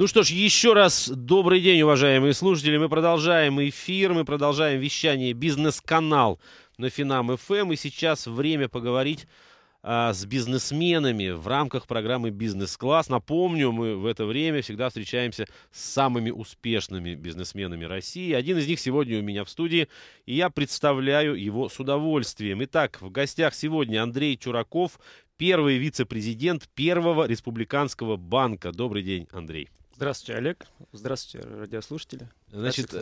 Ну что ж, еще раз добрый день, уважаемые слушатели. Мы продолжаем эфир, мы продолжаем вещание «Бизнес-канал» на Финам ФМ. Эм. И сейчас время поговорить а, с бизнесменами в рамках программы «Бизнес-класс». Напомню, мы в это время всегда встречаемся с самыми успешными бизнесменами России. Один из них сегодня у меня в студии, и я представляю его с удовольствием. Итак, в гостях сегодня Андрей Чураков, первый вице-президент Первого республиканского банка. Добрый день, Андрей. Здравствуйте, Олег. Здравствуйте, радиослушатели. Значит,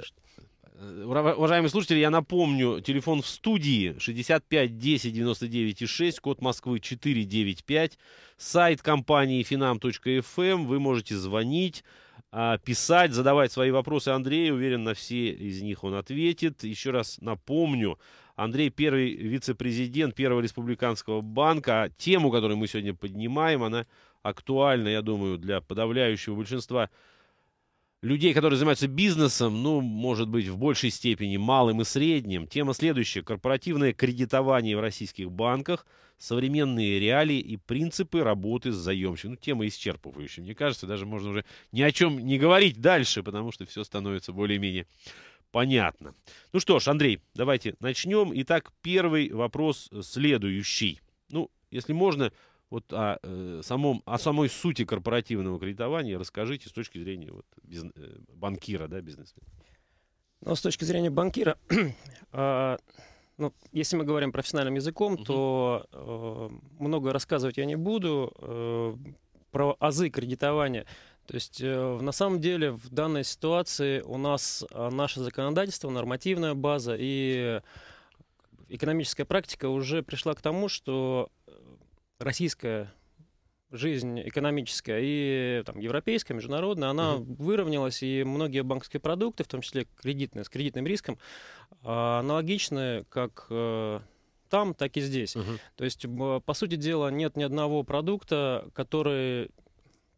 э, Уважаемые слушатели, я напомню, телефон в студии 65 10 99 и 6, код Москвы 495, сайт компании finam.fm. Эм. Вы можете звонить, а, писать, задавать свои вопросы Андрею. Уверен, на все из них он ответит. Еще раз напомню, Андрей первый вице-президент Первого республиканского банка. А тему, которую мы сегодня поднимаем, она актуально, я думаю, для подавляющего большинства людей, которые занимаются бизнесом, ну, может быть, в большей степени малым и средним. Тема следующая. Корпоративное кредитование в российских банках, современные реалии и принципы работы с заемщиком. Ну, тема исчерпывающая. Мне кажется, даже можно уже ни о чем не говорить дальше, потому что все становится более-менее понятно. Ну что ж, Андрей, давайте начнем. Итак, первый вопрос следующий. Ну, если можно, вот о, э, самом, о самой сути корпоративного кредитования расскажите с точки зрения вот, без, э, банкира, да, бизнесмена. Ну, с точки зрения банкира, э, ну, если мы говорим профессиональным языком, угу. то э, много рассказывать я не буду э, про азы кредитования. То есть э, на самом деле в данной ситуации у нас э, наше законодательство, нормативная база и э, экономическая практика уже пришла к тому, что российская жизнь экономическая и там, европейская, международная, она Uh-huh. выровнялась, и многие банковские продукты, в том числе кредитные, с кредитным риском, а, аналогичны как э, там, так и здесь. Uh-huh. То есть, по сути дела, нет ни одного продукта, который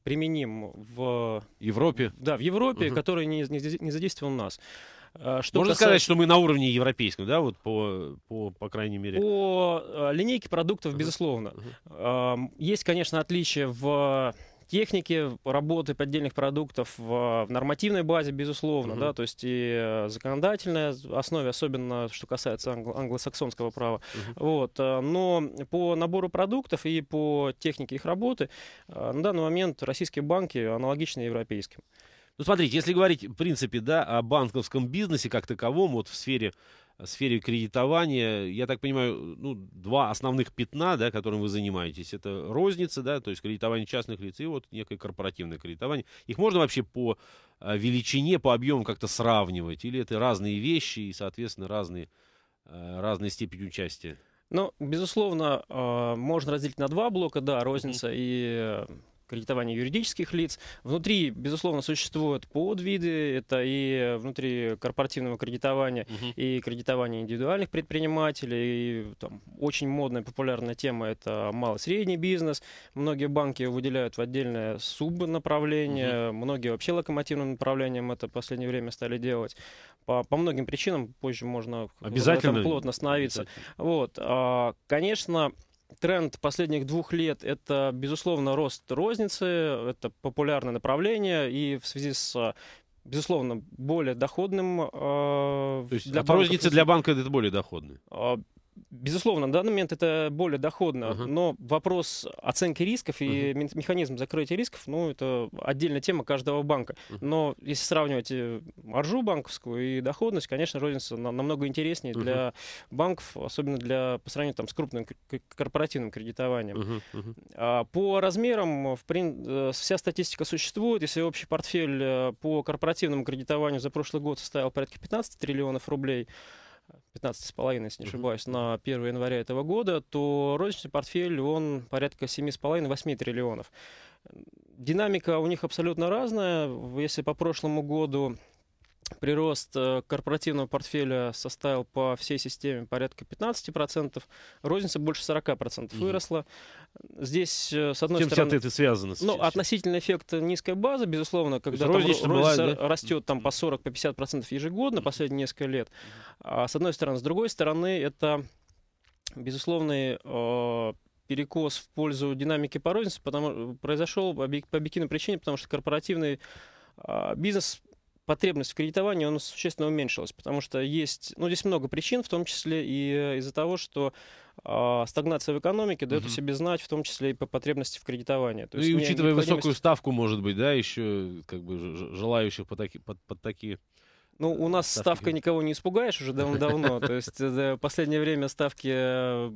применим в Европе, да, в Европе, угу. который не, не, не задействован у нас. А, что Можно касается... сказать, что мы на уровне европейском, да, вот по, по, по крайней мере? По а, линейке продуктов, безусловно. Uh-huh. Есть, конечно, отличия в технике работы поддельных продуктов в, нормативной базе, безусловно, Uh-huh. да, то есть и э, законодательной основе, особенно что касается англо- англосаксонского права. Uh-huh. Вот, а, но по набору продуктов и по технике их работы на данный момент российские банки аналогичны европейским. Ну, смотрите, если говорить, в принципе, да, о банковском бизнесе как таковом, вот в сфере сфере кредитования, я так понимаю, ну, два основных пятна, да, которым вы занимаетесь, это розница, да, то есть кредитование частных лиц и вот некое корпоративное кредитование. Их можно вообще по э, величине, по объему как-то сравнивать? Или это разные вещи и, соответственно, разные, э, разные степени участия? Ну, безусловно, э, можно разделить на два блока, да, розница и кредитования юридических лиц. Внутри, безусловно, существуют подвиды. Это и внутри корпоративного кредитования, угу. и кредитования индивидуальных предпринимателей. И, там, очень модная, популярная тема – это малый-средний бизнес. Многие банки выделяют в отдельное субнаправление. Угу. Многие вообще локомотивным направлением это в последнее время стали делать. По, по многим причинам, позже можно Обязательно. плотно становиться Обязательно. Вот. А, конечно, тренд последних двух лет – это, безусловно, рост розницы, это популярное направление, и в связи с а, безусловно, более доходным. Э, То есть для от розницы для банка это более доходный? А, Безусловно, на данный момент это более доходно, uh-huh. но вопрос оценки рисков и uh-huh. механизм закрытия рисков, ну, это отдельная тема каждого банка. Uh-huh. Но если сравнивать э, маржу банковскую и доходность, конечно, розница намного интереснее uh-huh. для банков, особенно для, по сравнению там, с крупным корпоративным кредитованием. Uh-huh. Uh-huh. А, по размерам, в прин... Э, вся статистика существует. Если общий портфель э, по корпоративному кредитованию за прошлый год составил порядка 15 триллионов рублей, 15,5, если не ошибаюсь, mm-hmm. на 1 января этого года, то розничный портфель, он порядка 7,5-8 триллионов. Динамика у них абсолютно разная. Если по прошлому году Прирост э, корпоративного портфеля составил по всей системе порядка 15%, розница больше 40% угу. выросла. Здесь, э, с одной Чем стороны... это связано? Ну, сейчас? относительный эффект низкой базы, безусловно, когда там розница была, да? растет там по 40-50% по ежегодно последние несколько лет. А, с одной стороны. С другой стороны, это безусловный э, перекос в пользу динамики по рознице потому, э, произошел по объективной причине, потому что корпоративный а, бизнес потребность в кредитовании она существенно уменьшилась, потому что есть, ну, здесь много причин, в том числе и э, из-за того, что э, стагнация в экономике дает угу. о себе знать, в том числе и по потребности в кредитовании. ну и учитывая высокую ставку, может быть, да, еще как бы желающих под, таки, под, под такие ну, у нас ставки... ставка никого не испугаешь уже давно-давно. То есть в э, последнее время ставки э,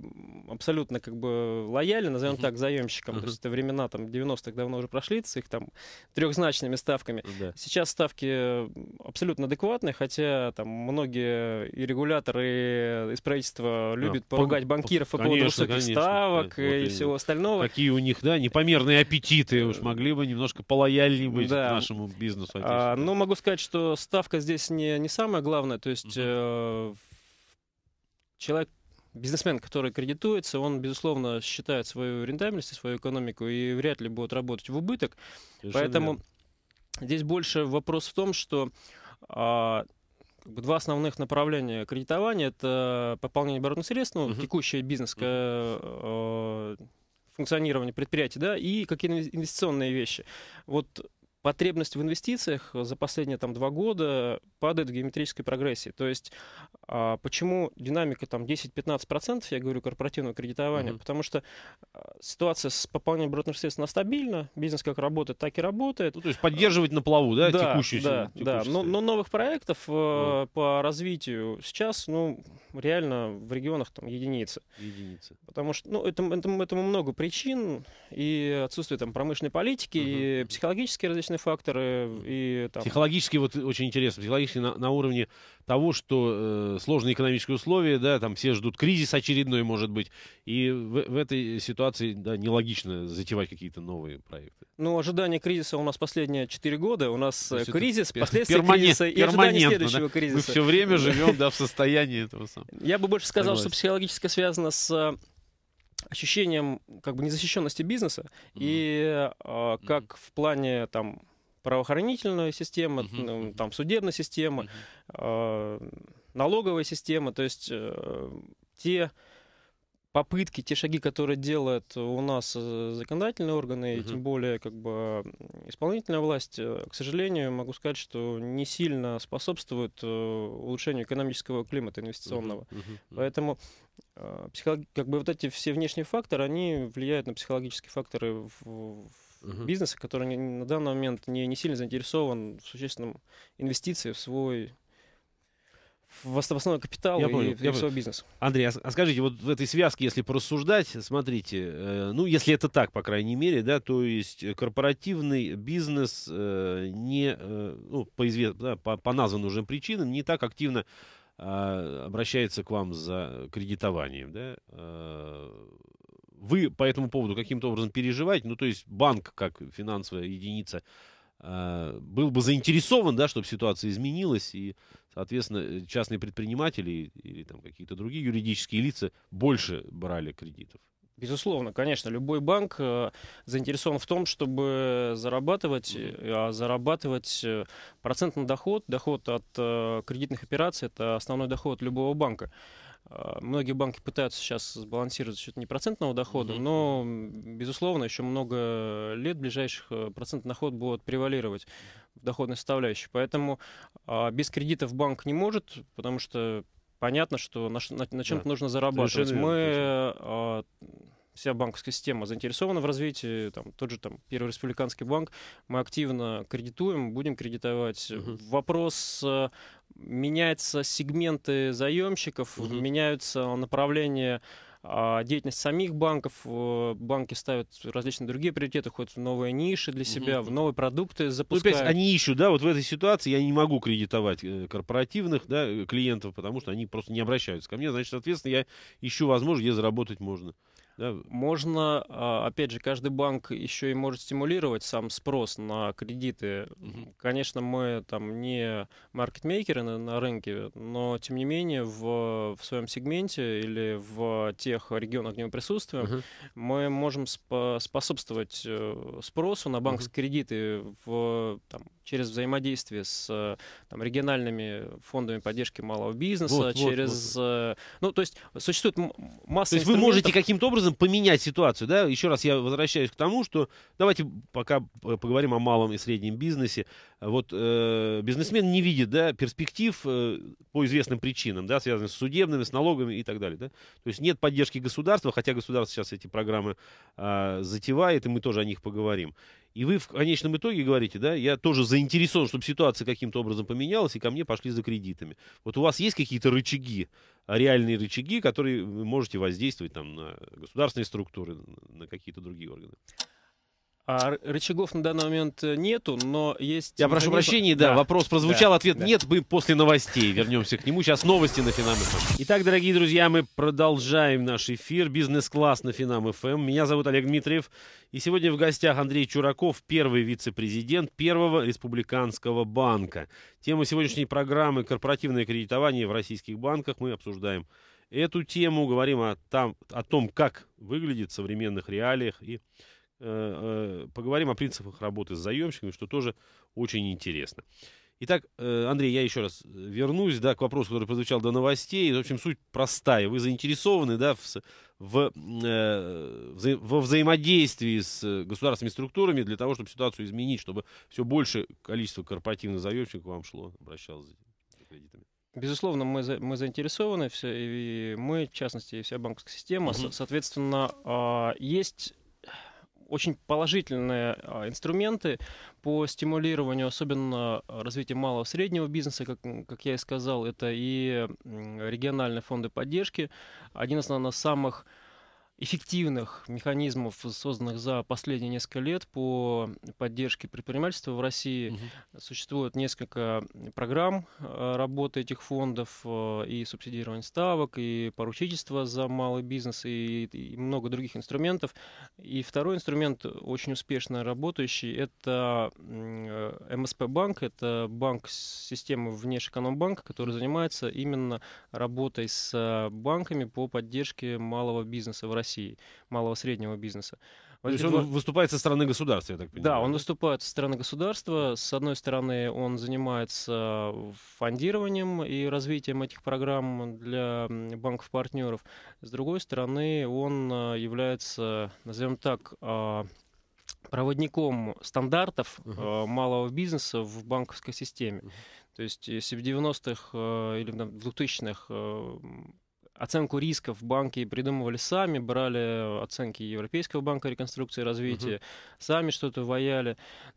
абсолютно как бы лояльны, назовем так, заемщикам. То есть это времена там 90-х давно уже прошли, с их там трехзначными ставками. Сейчас ставки э, абсолютно адекватные, хотя там многие и регуляторы из правительства а, любят поругать банкиров и поводу высоких ставок и всего остального. Какие у них, да, непомерные аппетиты. Уж могли бы немножко полояльнее быть нашему бизнесу. А, но могу сказать, что ставка здесь не, не самое главное. То есть э, человек, бизнесмен, который кредитуется, он, безусловно, считает свою рентабельность и свою экономику и вряд ли будет работать в убыток. Совершенно Поэтому верно. здесь больше вопрос в том, что э, два основных направления кредитования это пополнение оборотных средств, ну, uh-huh. текущий бизнес, э, э, функционирование предприятий, да, и какие-то инвестиционные вещи. Вот потребность в инвестициях за последние там, два года падает в геометрической прогрессии. То есть а Почему динамика там 10-15%, я говорю, корпоративного кредитования? Mm-hmm. Потому что а, ситуация с пополнением оборотных средств, она стабильна, бизнес как работает, так и работает. Ну, то есть поддерживать на плаву, да, да текущую Да, текущую да. Но, но новых проектов mm-hmm. по развитию сейчас, ну, реально в регионах там единицы. Единицы. Потому что, ну, этому, этому, этому много причин, и отсутствие там промышленной политики, mm-hmm. и психологические различные факторы, и там... Психологически вот очень интересно, психологически на, на уровне того, что э, сложные экономические условия, да, там все ждут кризис очередной, может быть, и в, в этой ситуации, да, нелогично затевать какие-то новые проекты. Ну, ожидание кризиса у нас последние 4 года, у нас э, есть кризис, последствия перманент, кризиса и ожидание следующего да? кризиса. Мы все время живем, да, в состоянии этого самого. Я бы больше сказал, что психологически связано с э, ощущением как бы незащищенности бизнеса и э, как в плане там правоохранительная система, угу. Uh -huh. Ну, там судебная система, Uh -huh. налоговая система, то есть э, те попытки, те шаги, которые делают у нас э, законодательные органы, Uh -huh. и тем более как бы исполнительная власть, э, к сожалению, могу сказать, что не сильно способствуют улучшению экономического климата инвестиционного. Угу. Угу. Поэтому психолог... как бы вот эти все внешние факторы, они влияют на психологические факторы в, угу. бизнеса, который на данный момент не, не сильно заинтересован в существенном инвестиции в свой в основной капитал я и, понял, и я свой бизнес. Андрей, а, а скажите, вот в этой связке, если порассуждать, смотрите, э, ну, если это так, по крайней мере, да, то есть э, корпоративный бизнес э, не, э, ну, по, извест, да, по, по названным уже причинам, не так активно э, обращается к вам за кредитованием, да, э, вы по этому поводу каким-то образом переживаете? Ну, то есть банк, как финансовая единица, э, был бы заинтересован, да, чтобы ситуация изменилась, и, соответственно, частные предприниматели или, там какие-то другие юридические лица больше брали кредитов. Безусловно, конечно, любой банк э, заинтересован в том, чтобы зарабатывать, э, а зарабатывать процентный доход, доход от кредитных операций, это основной доход любого банка. А, многие банки пытаются сейчас сбалансировать за счет не процентного дохода, mm-hmm. но, безусловно, еще много лет ближайших э, процентный доход будет превалировать в доходной составляющей. Поэтому а, без кредитов банк не может, потому что понятно, что на, на, на чем-то да. нужно зарабатывать. Совершенно Мы вся банковская система заинтересована в развитии, там, тот же там, Первый республиканский банк, мы активно кредитуем, будем кредитовать. Угу. Вопрос э, меняются сегменты заемщиков, угу. меняются направления а, деятельность самих банков. Э, банки ставят различные другие приоритеты, ходят в новые ниши для себя, угу. в новые продукты ну, запускают. Ну, опять они ищут, да, вот в этой ситуации я не могу кредитовать э, корпоративных да, клиентов, потому что они просто не обращаются ко мне. Значит, соответственно, я ищу возможность, где заработать можно. Да. Можно, а, опять же, каждый банк еще и может стимулировать сам спрос на кредиты. Угу. Конечно, мы там не маркетмейкеры на, на рынке, но тем не менее в, в своем сегменте или в тех регионах, где мы присутствуем, угу. мы можем спо способствовать э, спросу на банковские угу. кредиты в там, через взаимодействие с э, там, региональными фондами поддержки малого бизнеса, вот, через... Вот, вот. Э, ну, то есть существует масса То есть вы можете каким-то образом поменять ситуацию, да? Еще раз я возвращаюсь к тому, что давайте пока поговорим о малом и среднем бизнесе. Вот э, бизнесмен не видит, да, перспектив э, по известным причинам, да, связанных с судебными, с налогами и так далее, да? То есть нет поддержки государства, хотя государство сейчас эти программы э, затевает, и мы тоже о них поговорим. И вы в конечном итоге говорите, да, я тоже заинтересован, чтобы ситуация каким-то образом поменялась, и ко мне пошли за кредитами. Вот у вас есть какие-то рычаги, реальные рычаги, которые вы можете воздействовать там, на государственные структуры, на какие-то другие органы? А рычагов на данный момент э, нету, но есть... Я прошу прощения, да, да, вопрос прозвучал, да, ответ да. нет, мы после новостей вернемся к нему. Сейчас новости на Финам ФМ. Эм. Итак, дорогие друзья, мы продолжаем наш эфир «Бизнес-класс» на Финам ФМ. Эм. Меня зовут Олег Дмитриев, и сегодня в гостях Андрей Чураков, первый вице-президент Первого республиканского банка. Тема сегодняшней программы «Корпоративное кредитование в российских банках» мы обсуждаем эту тему, говорим о, там, о том, как выглядит в современных реалиях и Э, э, поговорим о принципах работы с заемщиками, что тоже очень интересно. Итак, э, Андрей, я еще раз вернусь да, к вопросу, который прозвучал до новостей. В общем, суть простая. Вы заинтересованы да, в, в, э, во взаимодействии с государственными структурами для того, чтобы ситуацию изменить, чтобы все больше количество корпоративных заемщиков вам шло, обращалось за кредитами. Безусловно, мы, за, мы заинтересованы, все, и мы, в частности, и вся банковская система. Угу. Со соответственно, э, есть очень положительные а, инструменты по стимулированию, особенно а, развития малого и среднего бизнеса, как, как я и сказал, это и региональные фонды поддержки, один из, наверное, самых эффективных механизмов, созданных за последние несколько лет по поддержке предпринимательства в России. Угу. Существует несколько программ э, работы этих фондов э, и субсидирование ставок, и поручительство за малый бизнес, и, и много других инструментов. И второй инструмент, очень успешно работающий, это э, МСП-банк, это банк системы Внешэкономбанка, который занимается именно работой с банками по поддержке малого бизнеса в России. России, малого среднего бизнеса. То есть он выступает со стороны государства, я так понимаю. Да, он выступает со стороны государства. С одной стороны, он занимается фондированием и развитием этих программ для банков-партнеров. С другой стороны, он э, является, назовем так, а, проводником стандартов uh малого бизнеса в банковской системе. То есть, если в 90-х э, или в 2000-х оценку рисков банки придумывали сами, брали оценки Европейского банка реконструкции и развития, угу. сами что-то ваяли,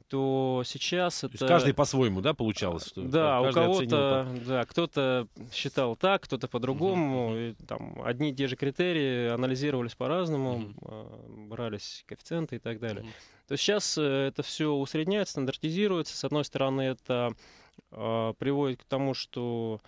то сейчас то это... Есть каждый по-своему, да, получалось? Что да, у кого-то, да, кто-то считал так, кто-то по-другому, угу. И, там одни и те же критерии анализировались по-разному, угу. брались коэффициенты и так далее. Угу. То сейчас э, это все усредняется, стандартизируется. С одной стороны, это э, приводит к тому, что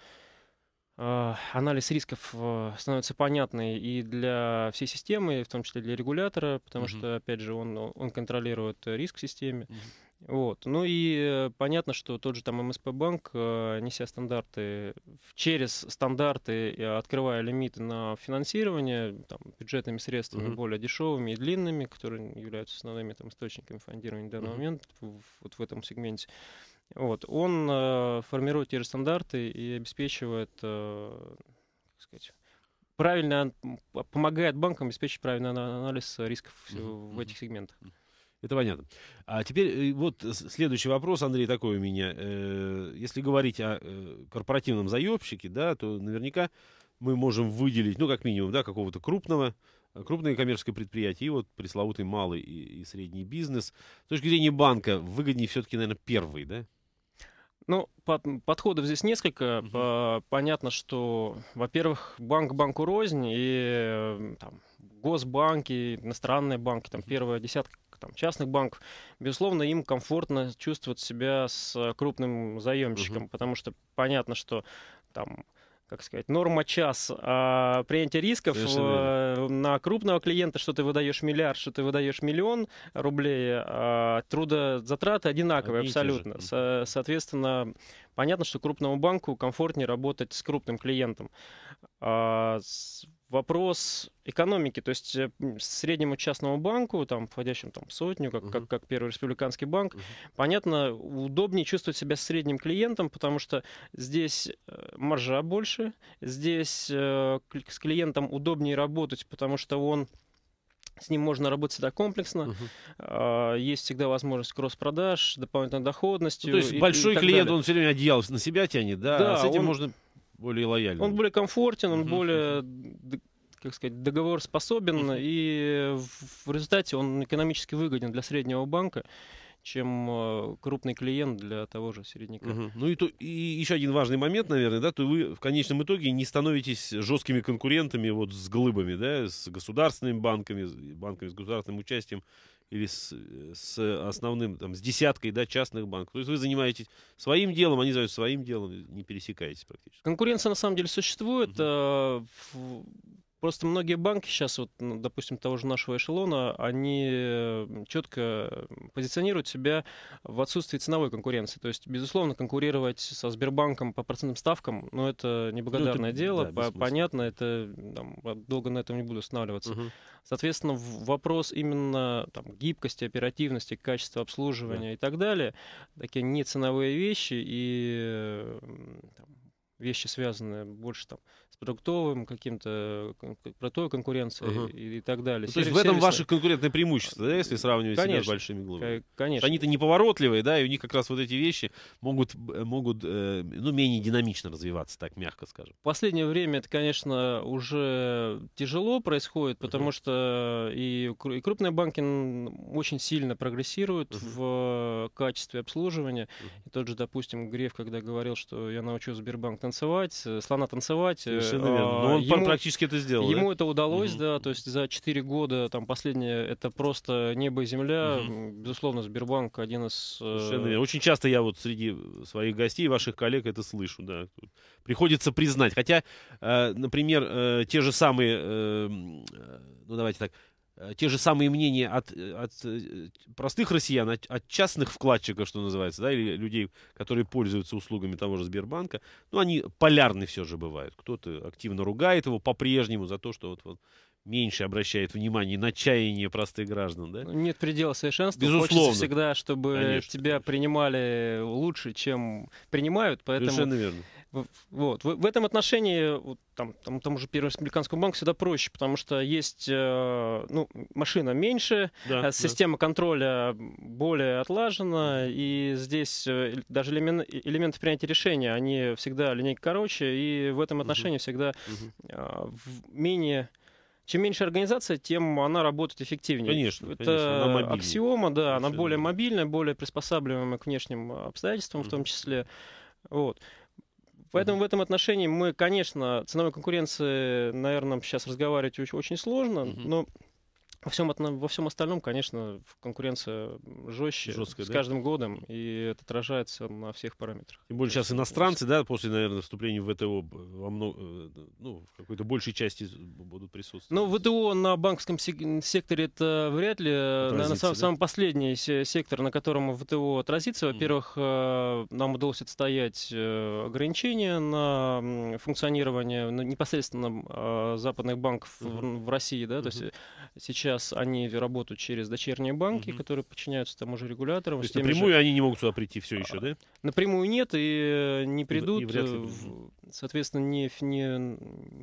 Э, анализ рисков э, становится понятный и для всей системы, в том числе для регулятора, потому mm-hmm. что, опять же, он, он контролирует э, риск в системе. Mm-hmm. Вот. Ну и понятно, что тот же там МСП-банк, неся стандарты, через стандарты, открывая лимиты на финансирование там, бюджетными средствами mm-hmm. более дешевыми и длинными, которые являются основными там, источниками фондирования в данный mm-hmm. момент вот в этом сегменте, вот, он э, формирует те же стандарты и обеспечивает, э, как сказать, правильно помогает банкам обеспечить правильный анализ рисков mm-hmm. в этих сегментах. Это понятно. А теперь э, вот следующий вопрос, Андрей, такой у меня. Э, если говорить о э, корпоративном заемщике, да, то наверняка мы можем выделить, ну, как минимум, да, какого-то крупного, крупное коммерческое предприятие и вот пресловутый малый и, и средний бизнес. С точки зрения банка выгоднее все-таки, наверное, первый, да? Ну, под, подходов здесь несколько. Угу. uh Понятно, что, во-первых, банк банку рознь, и э, там, госбанки, иностранные банки, там первая десятка там, частных банков, безусловно, им комфортно чувствовать себя с э, крупным заемщиком, угу. uh потому что понятно, что там как сказать, норма час а принятия рисков э, на крупного клиента, что ты выдаешь миллиард, что ты выдаешь миллион рублей, а трудозатраты одинаковые Одни абсолютно. Со- соответственно, понятно, что крупному банку комфортнее работать с крупным клиентом. А, с вопрос экономики. То есть э, среднему частному банку, там, входящим там, сотню, как, uh-huh. как, как Первый республиканский банк, uh-huh. понятно, удобнее чувствовать себя средним клиентом, потому что здесь э, маржа больше, здесь э, с клиентом удобнее работать, потому что он с ним можно работать всегда комплексно. Uh-huh. Есть всегда возможность кросс-продаж, дополнительной доходностью. Ну, то есть и, большой и клиент, далее. он все время одеял на себя тянет, да? да а с этим он... можно более лояльный. Он более комфортен, он угу. более как сказать, договор способен, и в результате он экономически выгоден для среднего банка чем э, крупный клиент для того же середняка. Угу. Ну и, то, и еще один важный момент, наверное, да, то вы в конечном итоге не становитесь жесткими конкурентами вот с глыбами, да, с государственными банками, банками с государственным участием или с, э, с основным, там, с десяткой да, частных банков. То есть вы занимаетесь своим делом, они занимаются своим делом, не пересекаетесь практически. Конкуренция на самом деле существует. Угу. Просто многие банки сейчас, вот, ну, допустим, того же нашего эшелона, они четко позиционируют себя в отсутствии ценовой конкуренции. То есть, безусловно, конкурировать со Сбербанком по процентным ставкам, ну, это неблагодарное ну, это, дело, да, по- понятно, это там, долго на этом не буду останавливаться. Угу. Соответственно, вопрос именно там, гибкости, оперативности, качества обслуживания да. и так далее, такие неценовые вещи и там, вещи связанные больше там с продуктовым каким-то, продуктовой конкуренцией uh-huh. и, и так далее. Ну, то есть в этом сервисные... ваши конкурентные преимущества, да, если э, сравнивать конечно, себя с большими глобами? Конечно. Они-то неповоротливые, да, и у них как раз вот эти вещи могут, э, могут э, ну, менее динамично развиваться, так мягко скажем. В последнее время это, конечно, уже тяжело происходит, потому uh-huh. что и, и крупные банки очень сильно прогрессируют uh-huh. в качестве обслуживания. Uh-huh. И тот же, допустим, Греф, когда говорил, что я научу Сбербанк танцевать, э, слона танцевать. Э, Совершенно верно. А, Но он ему, практически это сделал. Ему да? это удалось, угу. да, то есть за 4 года, там последнее, это просто небо и земля. Угу. Безусловно, Сбербанк один из... Э, Совершенно верно. Очень часто я вот среди своих гостей, ваших коллег это слышу, да. Приходится признать. Хотя, например, те же самые, ну давайте так, Э, те же самые мнения от, э, от э, простых россиян, от, от частных вкладчиков, что называется, да, или людей, которые пользуются услугами того же Сбербанка, ну, они полярны все же бывают. Кто-то активно ругает его по-прежнему за то, что вот, вот меньше обращает внимание на чаяние простых граждан, да? Нет предела совершенства. Безусловно. Хочется всегда, чтобы конечно, тебя конечно. принимали лучше, чем принимают, поэтому... Совершенно верно. Вот. В, в этом отношении вот, там, там, тому же Первореспубликанскому банку всегда проще, потому что есть э, ну, машина меньше, да, э, система да. контроля более отлажена, и здесь э, даже элемент, элементы принятия решения, они всегда линейка короче, и в этом отношении угу. всегда угу. Э, менее... Чем меньше организация, тем она работает эффективнее. Конечно, это конечно, она аксиома, да, конечно. она более мобильная, более приспосабливаемая к внешним э, обстоятельствам, mm в том числе. Вот. Поэтому в этом отношении мы, конечно, ценовой конкуренции, наверное, сейчас разговаривать очень сложно, mm-hmm. но во всем, во всем остальном, конечно, конкуренция жестче Жесткая, с да? каждым годом, и это отражается на всех параметрах. Тем более сейчас иностранцы, да, после, наверное, вступления в ВТО во много, э, ну, в какой-то большей части будут присутствовать. Ну, ВТО на банковском секторе это вряд ли, э, отразится, наверное, сам, да? самый последний сектор, на котором ВТО отразится. Во-первых, mm. нам удалось отстоять ограничения на функционирование непосредственно западных банков mm-hmm. в России, да, mm-hmm. то есть сейчас сейчас они работают через дочерние банки, угу. которые подчиняются тому же регуляторам. То есть напрямую же... они не могут сюда прийти все еще, да? А, напрямую нет, и э, не придут. И вряд ли э, Соответственно, не, не,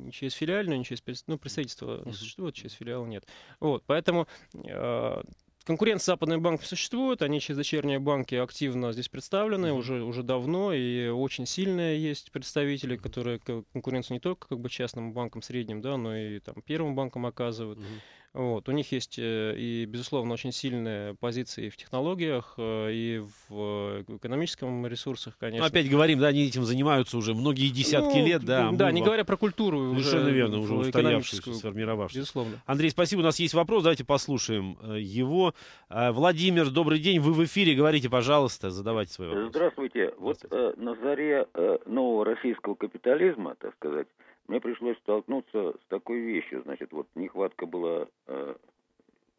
не через филиальную, не через ну, представительство угу. не существует, через филиал нет. Вот, поэтому... Э, а, Конкуренция с западными банками существует, они через дочерние банки активно здесь представлены уже, уже давно, и очень сильные есть представители, которые конкуренцию не только как бы частным банкам средним, да, но и там, первым банкам оказывают. Uh-huh. Вот. У них есть э, и, безусловно, очень сильные позиции в технологиях, э, и в э, экономическом ресурсах, ну, конечно. Ну, опять говорим, да, они этим занимаются уже многие десятки ну, лет, да. Да, не говоря про культуру. Совершенно верно, уже устоявшуюся, сформировавшуюся. Безусловно. Андрей, спасибо, у нас есть вопрос, давайте послушаем его. Владимир, добрый день, вы в эфире, говорите, пожалуйста, задавайте свой вопрос. Здравствуйте. Здравствуйте. Вот э, на заре э, нового российского капитализма, так сказать, мне пришлось столкнуться с такой вещью. Значит, вот нехватка была э,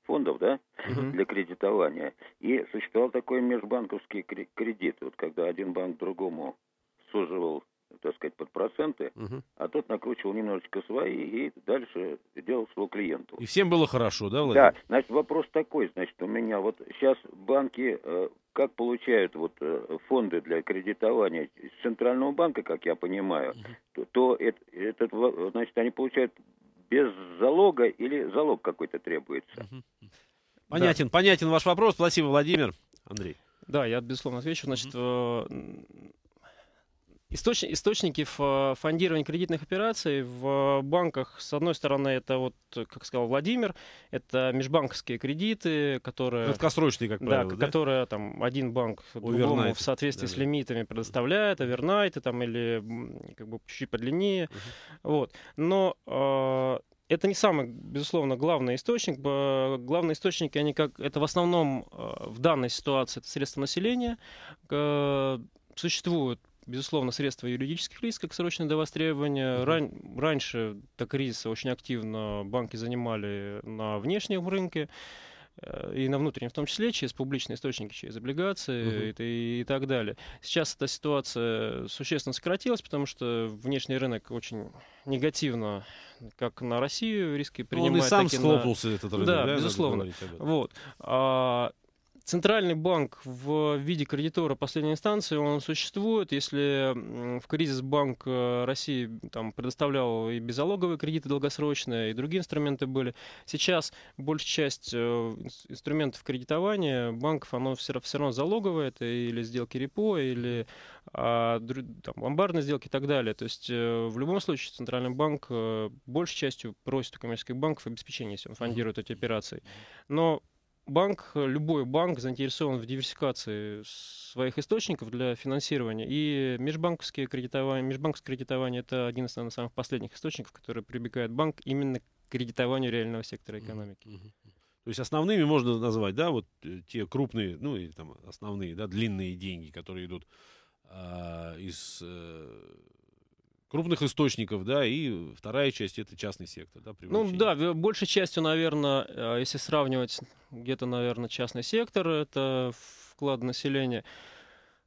фондов, да, угу. для кредитования. И существовал такой межбанковский кредит. Вот когда один банк другому суживал так сказать, под проценты, угу. а тот накручивал немножечко свои и дальше делал своего клиенту. И всем было хорошо, да, Владимир? Да, значит, вопрос такой, значит, у меня вот сейчас банки э, как получают вот э, фонды для кредитования с Центрального банка, как я понимаю, угу. то, то это, это, значит, они получают без залога или залог какой-то требуется. Угу. Понятен, да. понятен ваш вопрос. Спасибо, Владимир. Андрей. Да, я безусловно отвечу. Значит, mm-hmm. Источ... Источники фондирования кредитных операций в банках, с одной стороны, это, вот, как сказал Владимир, это межбанковские кредиты, которые... Краткосрочные, как правило, да? да? которые там один банк другому в соответствии да, с лимитами предоставляет, овернайты там или как бы чуть подлиннее. Угу. Вот. Но э это не самый, безусловно, главный источник. Главные источники, они как, это в основном а, в данной ситуации это средства населения. Существуют безусловно, средства юридических лиц, как срочное до востребования. Ран... Раньше до кризиса очень активно банки занимали на внешнем рынке э, и на внутреннем в том числе, через публичные источники, через облигации Uh-huh. и, и так далее. Сейчас эта ситуация существенно сократилась, потому что внешний рынок очень негативно, как на Россию риски принимает. Ну, он и сам схлопнулся на... этот рынок. Да, да безусловно. Вот. А, Центральный банк в виде кредитора последней инстанции, он существует. Если в кризис Банк э, России там, предоставлял и беззалоговые кредиты долгосрочные, и другие инструменты были, сейчас большая часть э, инструментов кредитования банков, оно все, равно залоговое, это или сделки репо, или а, там, ломбардные сделки и так далее. То есть э, в любом случае Центральный банк большей частью просит у коммерческих банков обеспечение, если он фондирует эти операции. Но банк, любой банк заинтересован в диверсификации своих источников для финансирования. И межбанковские кредитование, межбанковское кредитование – это один из наверное, самых последних источников, который прибегает банк именно к кредитованию реального сектора экономики. То есть основными можно назвать, да, вот э, те крупные, ну или там основные, да, длинные деньги, которые идут а, э, из крупных источников, да, и вторая часть это частный сектор, да, Ну да, большей частью, наверное, э, если сравнивать где-то, наверное, частный сектор, это вклад населения.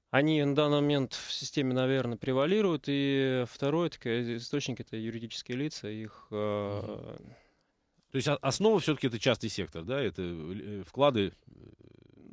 Они на данный момент в системе, наверное, превалируют. И второй такой источник это юридические лица, их угу. То есть основа все-таки это частный сектор, да? Это э, вклады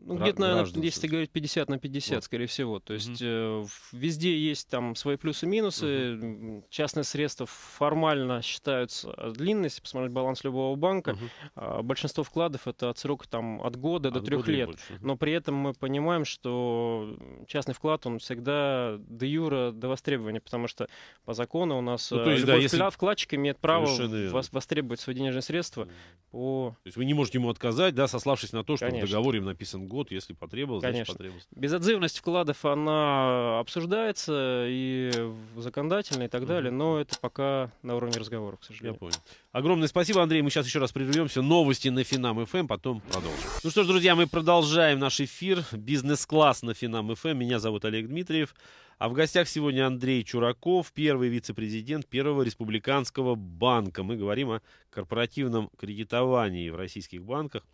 ну, где-то, наверное, граждан, если говорить 50 на 50, вот. скорее всего. То есть угу. э, везде есть там свои плюсы и минусы. Угу. Частные средства формально считаются э, длинной, если посмотреть баланс любого банка. Угу. А, большинство вкладов это от срока там, от года от до трех лет. Больше. Но при этом мы понимаем, что частный вклад, он всегда до юра, до востребования, потому что по закону у нас ну, то э, есть, да, если... вкладчик имеет право вас востребовать свои денежные средства. По... То есть вы не можете ему отказать, да, сославшись на то, что Конечно. в договоре им написан год год, если потребовалось, Конечно. значит потребовалось. Безотзывность вкладов, она обсуждается и законодательно и так далее, но это пока на уровне разговора, к сожалению. Я понял. Огромное спасибо, Андрей. Мы сейчас еще раз прервемся. Новости на Финам ФМ, эм, потом продолжим. Ну что ж, друзья, мы продолжаем наш эфир. Бизнес-класс на Финам ФМ. Эм. Меня зовут Олег Дмитриев. А в гостях сегодня Андрей Чураков, первый вице-президент Первого республиканского банка. Мы говорим о корпоративном кредитовании в российских банках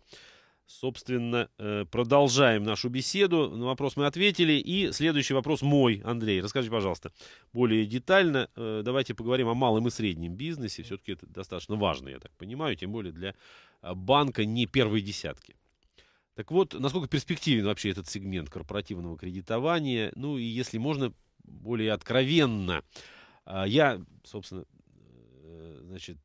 собственно, э, продолжаем нашу беседу. На вопрос мы ответили. И следующий вопрос мой, Андрей. Расскажите, пожалуйста, более детально. Э, давайте поговорим о малом и среднем бизнесе. Все-таки это достаточно важно, я так понимаю, тем более для а, банка не первой десятки. Так вот, насколько перспективен вообще этот сегмент корпоративного кредитования? Ну и если можно, более откровенно. А, я, собственно, э, значит,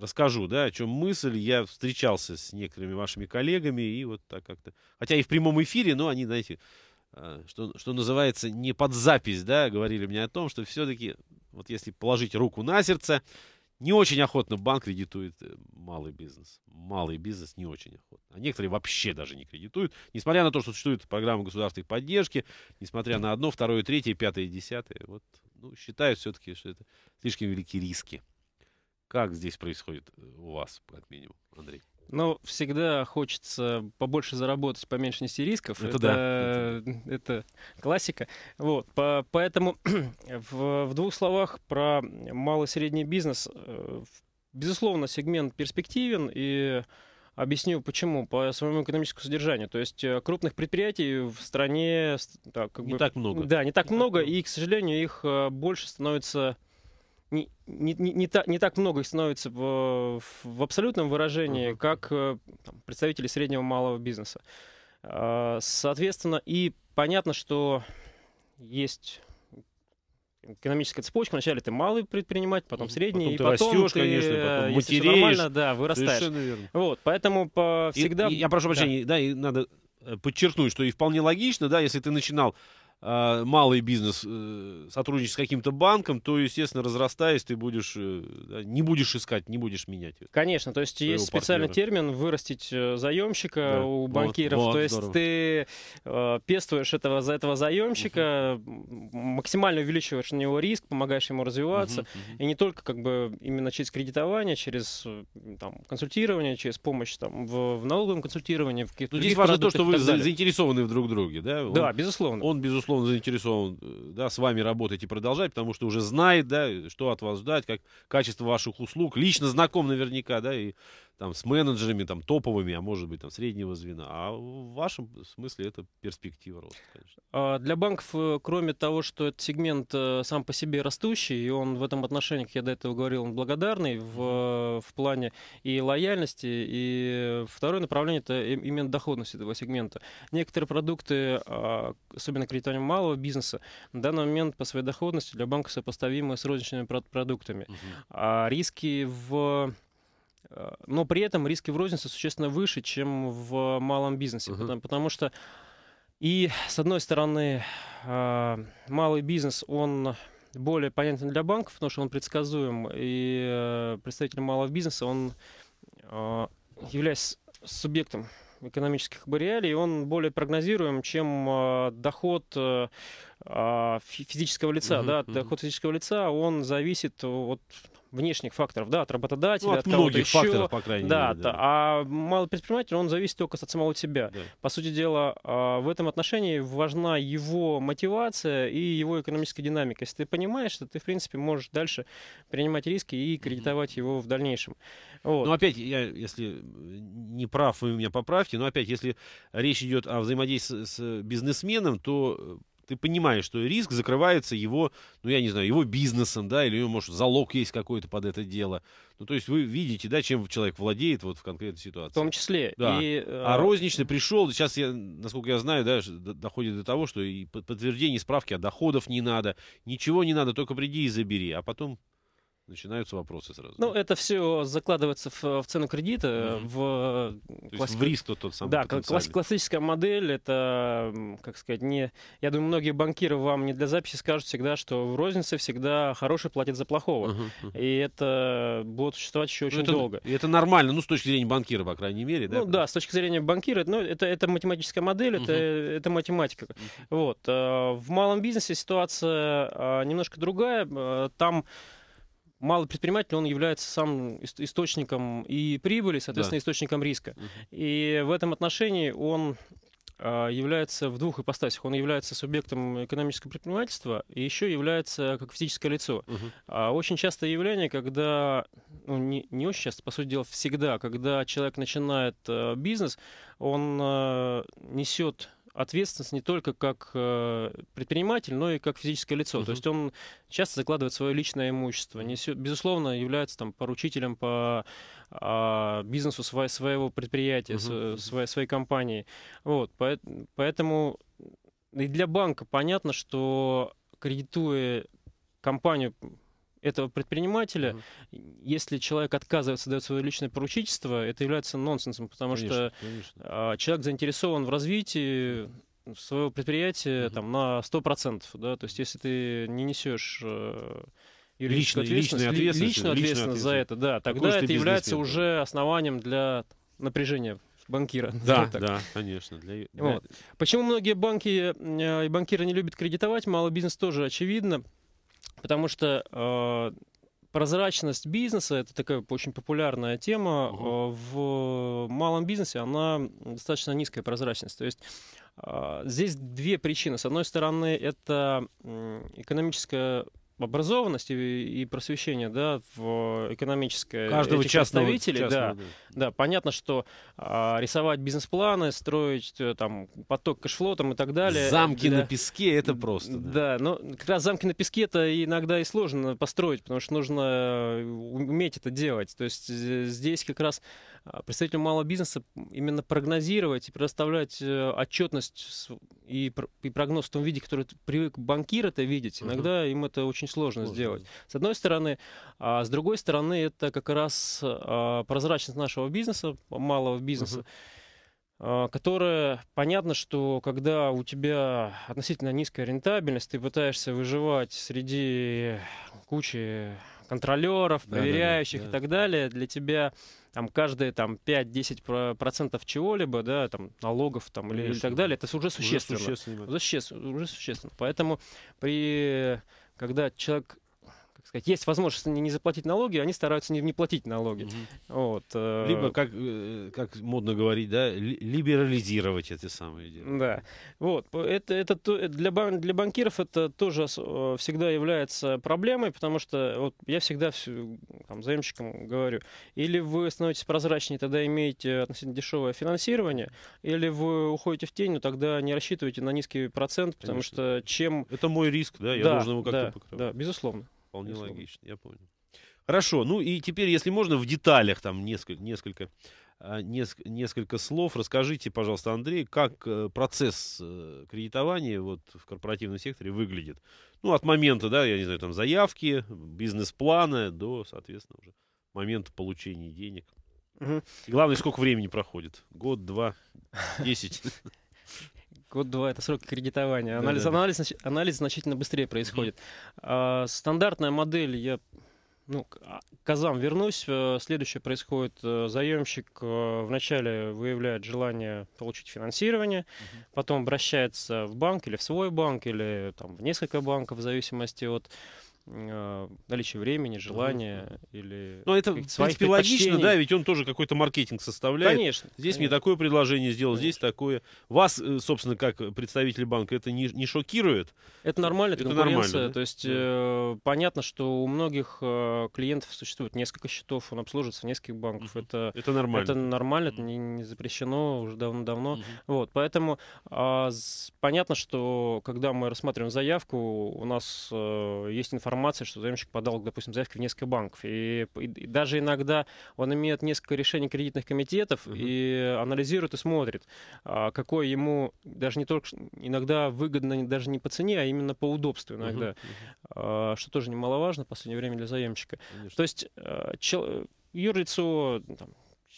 расскажу, да, о чем мысль. Я встречался с некоторыми вашими коллегами, и вот так как-то... Хотя и в прямом эфире, но они, знаете, а, что, что называется, не под запись, да, говорили мне о том, что все-таки, вот если положить руку на сердце, не очень охотно банк кредитует э, малый бизнес. Малый бизнес не очень охотно. А некоторые вообще даже не кредитуют. Несмотря на то, что существует программа государственной поддержки, несмотря на одно, второе, третье, пятое, десятое. Вот, ну, считаю все-таки, что это слишком великие риски. Как здесь происходит э, у вас, как минимум, Андрей? Ну, всегда хочется побольше заработать, поменьше нести рисков. Это, это, да. это, это классика. Вот, по, поэтому в, в двух словах про малый средний бизнес. Э, безусловно, сегмент перспективен и Объясню почему. По своему экономическому содержанию. То есть э, крупных предприятий в стране так, как не бы, так много. Да, не так не много, так много, и, к сожалению, их больше становится не, не, не, не, та, не так много их становится в, в абсолютном выражении, uh-huh. как э, там, представители среднего малого бизнеса. А, соответственно, и понятно, что есть экономическая цепочка. Вначале ты малый предприниматель, потом средний, потом и ты потом растешь, ты, конечно, э, потом если матереешь, нормально, да, вырастаешь. Совершенно верно. Вот, поэтому по, э, всегда... И, и, я прошу прощения, да, да и надо подчеркнуть, что и вполне логично, да, если ты начинал а, малый бизнес э, сотрудничать с каким-то банком, то, естественно, разрастаясь, ты будешь э, не будешь искать, не будешь менять. Конечно, то есть есть специальный партнера. термин вырастить э, заемщика да. у банкиров. Вот, вот, то есть здорово. ты э, пестуешь этого за этого заемщика, угу. максимально увеличиваешь на него риск, помогаешь ему развиваться. Угу, угу. И не только как бы именно через кредитование, через там, консультирование, через помощь там, в, в налоговом консультировании, в каких-то. Ну, здесь важно то, что вы за, заинтересованы в друг друге, да? Он, да, безусловно. Он безусловно безусловно, заинтересован э, да, с вами работать и продолжать, потому что уже знает, да, что от вас ждать, как качество ваших услуг, лично знаком наверняка, да, и там с менеджерами, там топовыми, а может быть там среднего звена. А в вашем смысле это перспектива роста, конечно. А для банков, э, кроме того, что этот сегмент э, сам по себе растущий, и он в этом отношении, как я до этого говорил, он благодарный в, э, в плане и лояльности, и второе направление это именно доходность этого сегмента. Некоторые продукты, а, особенно кредитование малого бизнеса, на данный момент по своей доходности для банка сопоставимы с розничными продуктами. Угу. А риски в Э, но при этом риски в рознице существенно выше, чем в э, малом бизнесе, угу. потому, потому что и с одной стороны э, малый бизнес он более понятен для банков, потому что он предсказуем, и представитель малого бизнеса он являясь субъектом экономических реалий, он более прогнозируем, чем доход физического лица. Uh-huh, да? uh-huh. Доход физического лица, он зависит от внешних факторов, да, от работодателя, ну, от, от многих еще. факторов, по крайней да, мере. Да, а малый предприниматель, он зависит только от самого себя. Да. По сути дела, а, в этом отношении важна его мотивация и его экономическая динамика. Если ты понимаешь, что ты, в принципе, можешь дальше принимать риски и кредитовать mm-hmm. его в дальнейшем. Вот. Но ну, опять, я, если э, не прав, вы меня поправьте, но опять, если речь идет о взаимодействии с бизнесменом, то э, ты понимаешь, что риск закрывается его, ну, я не знаю, его бизнесом, да, или у него, может, залог есть какой-то под это дело. Ну, то есть вы видите, да, чем человек владеет вот в конкретной ситуации. В том числе. Да. И, э, а розничный пришел, сейчас, я, насколько я знаю, да, доходит до того, что и подтверждение справки о доходах не надо, ничего не надо, только приди и забери, а потом начинаются вопросы сразу. Ну, это все закладывается в, в цену кредита, mm-hmm. в... То класс... в риск тот, самый Да, класс, классическая модель, это, как сказать, не... Я думаю, многие банкиры вам не для записи скажут всегда, что в рознице всегда хороший платит за плохого. Mm-hmm. И это будет существовать еще ну, очень ну, это, долго. И это нормально, ну, с точки зрения банкира, по крайней мере, да? Ну, да, с точки зрения банкира, ну, это, это математическая модель, mm-hmm. это, это математика. Mm-hmm. Вот. Э, в малом бизнесе ситуация э, немножко другая. Э, там малый предприниматель, он является сам источником и прибыли, соответственно, да. источником риска. Угу. И в этом отношении он а, является в двух ипостасях. Он является субъектом экономического предпринимательства и еще является как физическое лицо. Uh-huh. Очень частое явление, когда, ну, не, не очень часто, по сути дела, всегда, когда человек начинает э, бизнес, он э, несет ответственность не только как э, предприниматель, но и как физическое лицо. Uh-huh. То есть он часто закладывает свое личное имущество. Несет, безусловно, является там поручителем по а, бизнесу сво- своего предприятия, uh-huh. своей, своей компании. Вот, поэтому и для банка понятно, что кредитуя компанию этого предпринимателя, угу. если человек отказывается дать свое личное поручительство, это является нонсенсом, потому конечно, что конечно. А, человек заинтересован в развитии своего предприятия угу. там, на 100%. Да? То есть если ты не несешь э, юридическую личную, ответственность, личную ответственность, личную ответственность, за это, да, тогда это является бизнес уже основанием для напряжения банкира. Да, да, конечно. Для... Вот. Почему многие банки э, и банкиры не любят кредитовать? Малый бизнес тоже очевидно. Потому что э, прозрачность бизнеса это такая очень популярная тема. Угу. В малом бизнесе она достаточно низкая прозрачность. То есть э, здесь две причины. С одной стороны, это экономическая образованность и, и просвещение, да, в экономическое каждого этих частного, представителей, частного, да, да, да, понятно, что а, рисовать бизнес-планы, строить э, там поток кэшфлоу там и так далее. Замки да, на песке это просто. Да. да, но как раз замки на песке это иногда и сложно построить, потому что нужно э, уметь это делать. То есть здесь как раз а, представителю малого бизнеса именно прогнозировать и предоставлять э, отчетность и, и прогноз в том виде, который привык банкир это видеть. Иногда uh-huh. им это очень очень сложно, сложно сделать. С одной стороны. А с другой стороны, это как раз а, прозрачность нашего бизнеса, малого бизнеса. Uh-huh которая, понятно, что когда у тебя относительно низкая рентабельность, ты пытаешься выживать среди кучи контролеров, проверяющих да, да, да, и так далее, для тебя там каждые там 5-10 процентов чего-либо, да, там налогов там или, или и так далее, это уже существенно. Уже существенно. Уже существенно. Уже существенно. Поэтому при когда человек сказать, есть возможность не заплатить налоги, они стараются не, не платить налоги. Угу. Вот, э... Либо, как, э, как модно говорить, да, либерализировать эти самые дела. Да. Вот. Это, это, для, бан, для банкиров это тоже э, всегда является проблемой, потому что вот, я всегда всю, там, заемщикам говорю, или вы становитесь прозрачнее, тогда имеете относительно дешевое финансирование, или вы уходите в тень, но тогда не рассчитывайте на низкий процент, потому Конечно. что чем... Это мой риск, да, я да, должен его как-то да, покрывать. Да, безусловно вполне Безусловно. логично, я понял. Хорошо, ну и теперь, если можно, в деталях там несколько, несколько, а, несколько, несколько слов. Расскажите, пожалуйста, Андрей, как э, процесс э, кредитования вот в корпоративном секторе выглядит? Ну, от момента, да, я не знаю, там заявки, бизнес-плана до, соответственно, уже момента получения денег. Угу. Главное, сколько времени проходит? Год, два, десять? год-два это сроки кредитования. Анализ, да, да. анализ, анализ значительно быстрее происходит. mm А, стандартная модель, я ну, к а, казам вернусь. Э, Следующее происходит. Э, заемщик э, вначале выявляет желание получить финансирование, угу. потом обращается в банк или в свой банк, или там, в несколько банков, в зависимости от Э, наличие времени, желания mm или... Ну, это, в принципе, логично, да, ведь он тоже какой-то маркетинг составляет. Конечно. Здесь конечно. мне такое предложение сделал, конечно. здесь такое. Вас, э, собственно, как представитель банка, это не, не шокирует? Это нормально, это, это Нормально, да? То есть, э, понятно, что у многих э, клиентов существует несколько счетов, он обслуживается в нескольких банках. Mm-hmm. Это, это нормально. Это нормально, mm-hmm. это не, не запрещено уже давно-давно. Mm-hmm. Вот, поэтому э, понятно, что когда мы рассматриваем заявку, у нас э, есть информация информации, что заемщик подал, допустим, заявки в несколько банков. И, и, даже иногда он имеет несколько решений кредитных комитетов угу. и анализирует и смотрит, а, какое ему даже не только иногда выгодно даже не по цене, а именно по удобству иногда, угу. что тоже немаловажно в последнее время для заемщика. Конечно. То есть а, чел, юрлицо ну, там,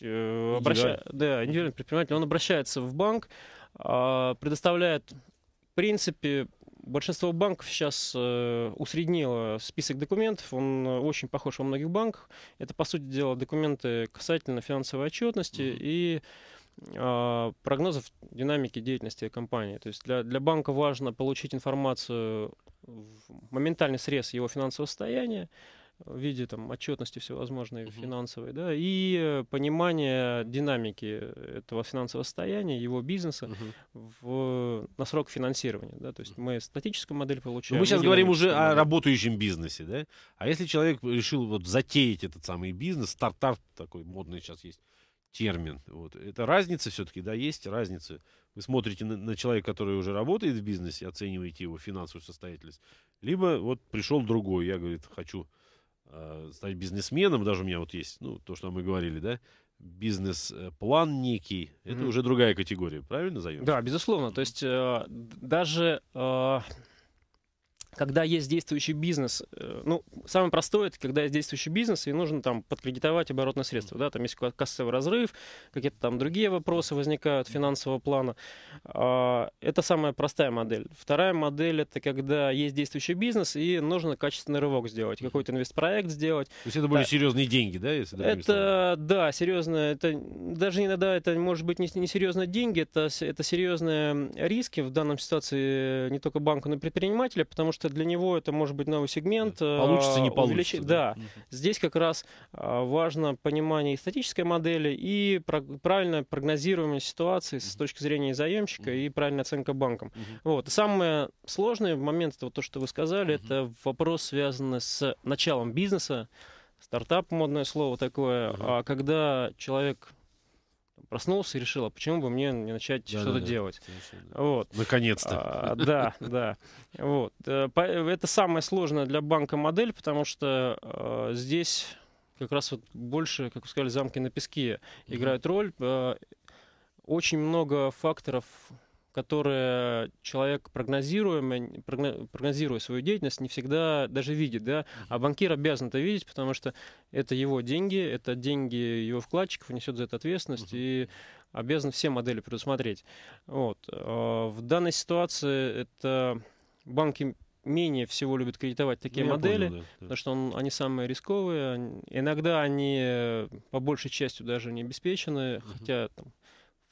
э, обраща... да, индивидуальный предприниматель, он обращается в банк, предоставляет, в принципе, большинство банков сейчас э, усреднило список документов, он э, очень похож во многих банках. Это, по сути дела, документы касательно финансовой отчетности mm-hmm. и а, прогнозов динамики деятельности компании. То есть для, для банка важно получить информацию в моментальный срез его финансового состояния, в виде там, отчетности всевозможной угу. финансовой, да, и э, понимание динамики э, этого финансового состояния, его бизнеса угу. в, на срок финансирования. Да, то есть мы статическую модель получаем. Но мы сейчас говорим уже модель. о работающем бизнесе, да? А если человек решил вот затеять этот самый бизнес, стартап такой модный сейчас есть термин, вот, это разница все-таки, да, есть разница. Вы смотрите на, на человека, который уже работает в бизнесе, оцениваете его финансовую состоятельность, либо вот пришел другой, я, говорит, хочу Э, стать бизнесменом, даже у меня вот есть, ну, то, что мы говорили, да, бизнес-план некий, это mm уже другая категория, правильно, Заюн? Да, безусловно. То есть э, даже э, когда есть действующий бизнес, э, ну, самое простое, это когда есть действующий бизнес, и нужно там подкредитовать оборотные средства, да, там есть кассовый разрыв, какие-то там другие вопросы возникают финансового плана. А, это самая простая модель. Вторая модель, это когда есть действующий бизнес, и нужно качественный рывок сделать, какой-то инвестпроект сделать. То есть это более да. серьезные деньги, да? Если это, да, серьезно, это даже иногда это может быть не, не серьезные деньги, это, это серьезные риски в данном ситуации не только банку, но и предпринимателя, потому что что для него это может быть новый сегмент. Получится, э, не получится. Увелич... Да. да. Здесь как раз э, важно понимание и статической модели, и правильное прогнозирование ситуации с точки зрения заемщика, и правильная оценка банком. Вот. самое сложное в момент, вот то, что вы сказали, это вопрос, связанный с началом бизнеса, стартап, модное слово такое, угу. когда человек проснулся и решил, а почему бы мне не начать да, что-то да, делать. Да. Вот. Наконец-то. А, да, да. Вот. Э, э, это самая сложная для банка модель, потому что а, здесь как раз вот больше, как вы сказали, замки на песке играют роль. А, очень много факторов которые человек, прогнозируя, прогнозируя свою деятельность, не всегда даже видит. Да? А банкир обязан это видеть, потому что это его деньги, это деньги его вкладчиков, несет за это ответственность и обязан все модели предусмотреть. Вот. Э, в данной ситуации это банки менее всего любят кредитовать такие ну, модели, понял, да, да. потому что он, они самые рисковые. Иногда они э, по большей части даже не обеспечены, uh хотя там,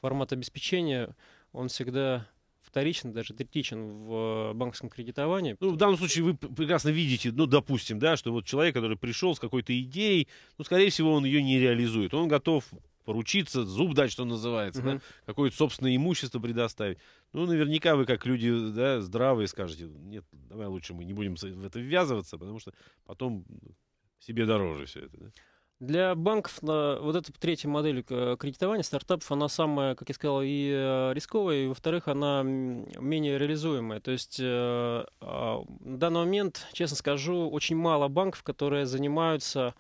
формат обеспечения он всегда вторичен, даже третичен в э, банковском кредитовании. Ну, в данном случае вы прекрасно видите, ну, допустим, да, что вот человек, который пришел с какой-то идеей, ну, скорее всего, он ее не реализует. Он готов поручиться, зуб дать, что называется, угу. да, какое-то собственное имущество предоставить. Ну, наверняка вы, как люди да, здравые, скажете, нет, давай лучше мы не будем в это ввязываться, потому что потом ну, себе дороже все это. Да? Для банков вот эта третья модель э, кредитования стартапов, она самая, как я сказал, и э, рисковая, и, во-вторых, она менее реализуемая. То есть э, а, на данный момент, честно скажу, очень мало банков, которые занимаются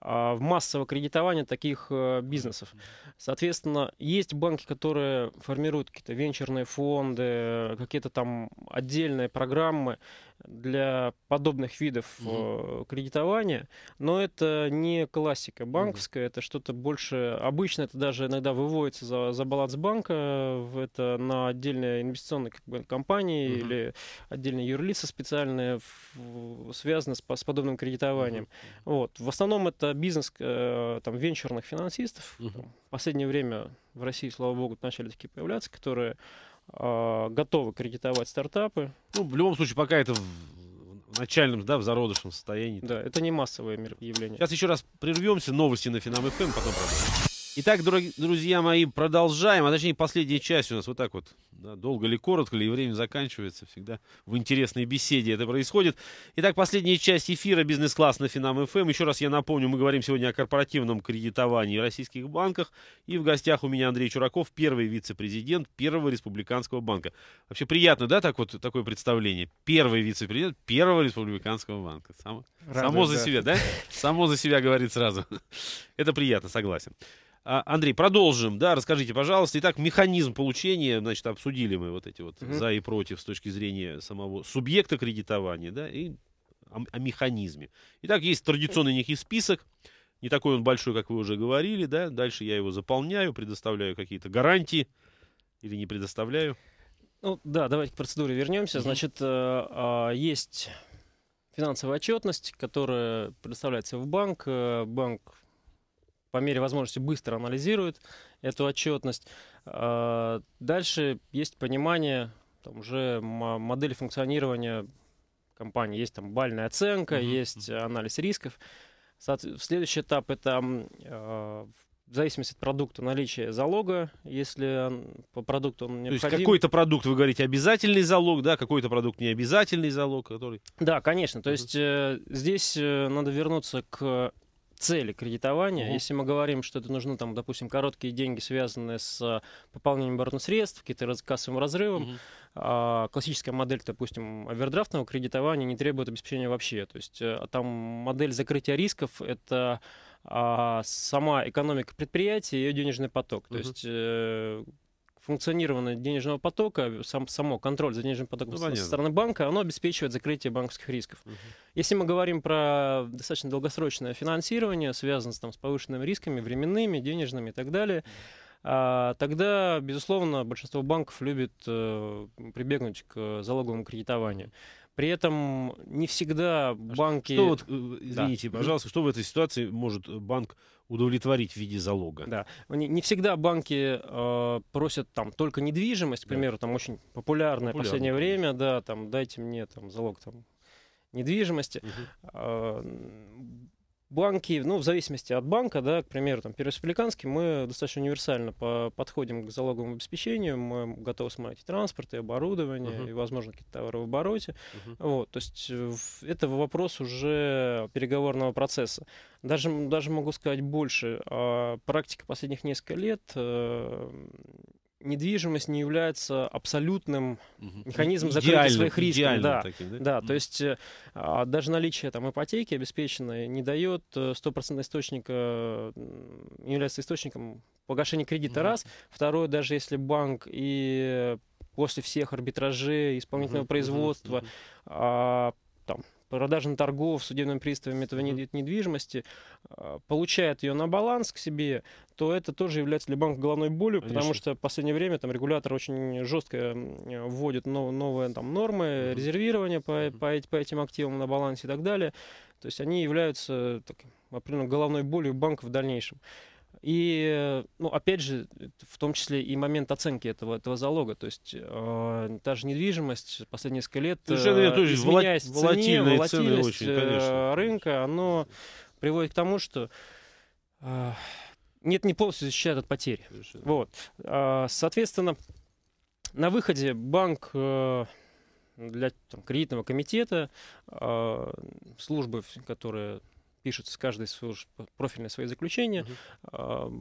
а, в массовое кредитование таких бизнесов. Соответственно, есть банки, которые формируют какие-то венчурные фонды, какие-то там отдельные программы для подобных видов угу. кредитования, но это не классика банковская, угу. это что-то больше обычно это даже иногда выводится за, за баланс банка, это на отдельные инвестиционные как бы, компании угу. или отдельные юрлица специальные в, связаны с, с подобным кредитованием. Угу. Вот. В основном это бизнес э, там, венчурных финансистов. Угу. В последнее время в России, слава богу, начали такие появляться, которые а, готовы кредитовать стартапы. Ну, в любом случае, пока это в начальном, да, в зародышем состоянии. Да, это не массовое явление. Сейчас еще раз прервемся, новости на Финам ФМ, потом продолжим. Итак, друзья мои, продолжаем, а точнее последняя часть у нас вот так вот, да, долго ли, коротко ли, и время заканчивается, всегда в интересной беседе это происходит. Итак, последняя часть эфира «Бизнес-класс» на Финам ФМ. Эм. Еще раз я напомню, мы говорим сегодня о корпоративном кредитовании в российских банках, и в гостях у меня Андрей Чураков, первый вице-президент Первого республиканского банка. Вообще приятно, да, так вот, такое представление? Первый вице-президент Первого республиканского банка. Само, Радует, само за да. себя, да? Само за себя говорит сразу. Это приятно, согласен. А, Андрей, продолжим, да, расскажите, пожалуйста. Итак, механизм получения, значит, обсудили мы вот эти вот угу. за и против с точки зрения самого субъекта кредитования, да, и о, о механизме. Итак, есть традиционный некий список, не такой он большой, как вы уже говорили, да, дальше я его заполняю, предоставляю какие-то гарантии или не предоставляю. Ну да, давайте к процедуре вернемся. Угу. Значит, э, а, есть финансовая отчетность, которая предоставляется в банк. Э, банк по мере возможности быстро анализирует эту отчетность. А, дальше есть понимание, там уже модели функционирования компании. Есть там бальная оценка, mm-hmm. есть анализ рисков. Следующий этап это а, в зависимости от продукта наличие залога, если он, по продукту он необходим. То есть какой-то продукт, вы говорите, обязательный залог, да, какой-то продукт необязательный залог, который... Да, конечно, то есть э, здесь э, надо вернуться к цели кредитования. Угу. Если мы говорим, что это нужны, там, допустим, короткие деньги, связанные с а, пополнением оборотных средств, какие то кассовым разрывом, угу. классическая модель, допустим, овердрафтного кредитования не требует обеспечения вообще. То есть э, там модель закрытия рисков — это а, сама экономика предприятия и ее денежный поток. Uh -huh. То есть э, функционирование денежного потока, сам, само контроль за денежным потоком ну, со понятно. стороны банка, оно обеспечивает закрытие банковских рисков. Угу. Если мы говорим про достаточно долгосрочное финансирование, связанное там, с повышенными рисками, временными, денежными и так далее, а, тогда, безусловно, большинство банков любит э, прибегнуть к залоговому кредитованию. При этом не всегда а банки... Что, вот, э, извините, да. пожалуйста, что в этой ситуации может банк удовлетворить в виде залога. Да. Не, не всегда банки э, просят там только недвижимость, к примеру, да. там очень популярное в последнее конечно. время, да, там дайте мне там залог там недвижимости. Угу. Э, банки, ну, в зависимости от банка, да, к примеру, там, Первореспубликанский, мы достаточно универсально по подходим к залоговому обеспечению, мы готовы смотреть транспорт и оборудование, uh-huh. и, возможно, какие-то товары в обороте. Uh-huh. Вот, то есть э, это вопрос уже переговорного процесса. Даже, даже могу сказать больше. А практика последних несколько лет э, недвижимость не является абсолютным механизмом закрытия своих рисков. Да. Таким, да? да, то есть э, а, даже наличие там, ипотеки обеспеченной не дает э, стопроцентного источника, не является источником погашения кредита угу. раз. Второе, даже если банк и после всех арбитражей, исполнительного угу, производства угу, угу. А, там, продажных торгов судебным приставами этого mm-hmm. недвижимости, а, получает ее на баланс к себе, то это тоже является для банка головной болью, Конечно. потому что в последнее время там регулятор очень жестко вводит нов- новые там, нормы mm-hmm. резервирования по, mm-hmm. по, по этим активам на балансе и так далее. То есть они являются так, определенно головной болью банка в дальнейшем. И, ну, опять же, в том числе и момент оценки этого, этого залога. То есть э, та же недвижимость последние несколько лет, э, э, изменяясь волат, цене, волатильность очень, э, рынка, оно приводит к тому, что э, нет, не полностью защищает от потери. Вот. Э, соответственно, на выходе банк... Э, для там, кредитного комитета, э, службы, которые пишут с каждой свое профильное свои заключения, угу. А,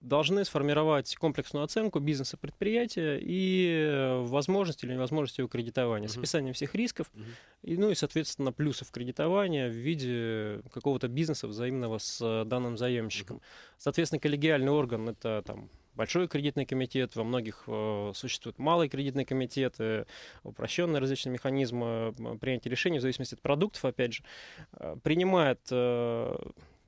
должны сформировать комплексную оценку бизнеса предприятия и возможности или невозможности его кредитования, угу. с описанием всех рисков, угу. и, ну и, соответственно, плюсов кредитования в виде какого-то бизнеса взаимного с данным заемщиком. Угу. Соответственно, коллегиальный орган – это там большой кредитный комитет, во многих э, существует малый кредитный комитет, э, упрощенные различные механизмы принятия решений в зависимости от продуктов, опять же, э, принимает э,